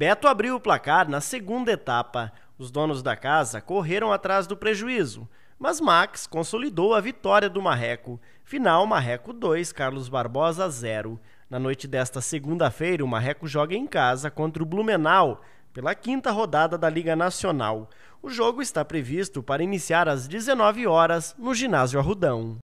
Beto abriu o placar na segunda etapa. Os donos da casa correram atrás do prejuízo, mas Max consolidou a vitória do Marreco. Final Marreco 2, Carlos Barbosa 0. Na noite desta segunda-feira, o Marreco joga em casa contra o Blumenau pela quinta rodada da Liga Nacional. O jogo está previsto para iniciar às 19 horas no Ginásio Arrudão.